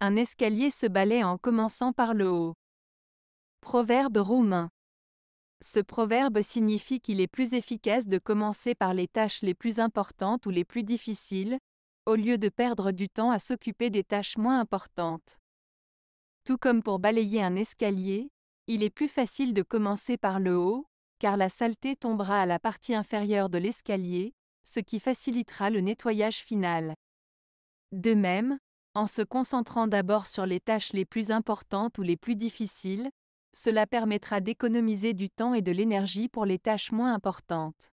Un escalier se balaie en commençant par le haut. Proverbe roumain. Ce proverbe signifie qu'il est plus efficace de commencer par les tâches les plus importantes ou les plus difficiles, au lieu de perdre du temps à s'occuper des tâches moins importantes. Tout comme pour balayer un escalier, il est plus facile de commencer par le haut, car la saleté tombera à la partie inférieure de l'escalier, ce qui facilitera le nettoyage final. De même, en se concentrant d'abord sur les tâches les plus importantes ou les plus difficiles, cela permettra d'économiser du temps et de l'énergie pour les tâches moins importantes.